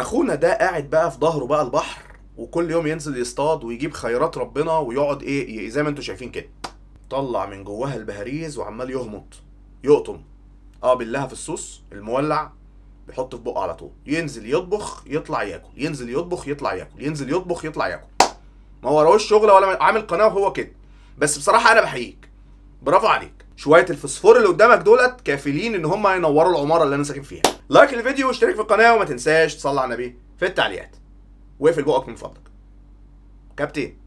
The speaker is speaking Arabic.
اخونا ده قاعد بقى في ظهره بقى البحر وكل يوم ينزل يصطاد ويجيب خيرات ربنا ويقعد ايه زي ما انتم شايفين كده طلع من جواها البهاريز وعمال يهمط يقطم اه بالله في الصوص المولع بيحط في بقه على طول ينزل يطبخ يطلع ياكل ينزل يطبخ يطلع ياكل ينزل يطبخ يطلع ياكل ما وراهوش شغله ولا عامل قناه وهو كده بس بصراحه انا بحييك برافو عليك شويه الفوسفور اللي قدامك دولت كافلين ان هم هينوروا العماره اللي انا ساكن فيها لايك الفيديو واشترك في القناه وما تنساش تصلي على النبي في التعليقات واقفل بقك من فضلك كابتن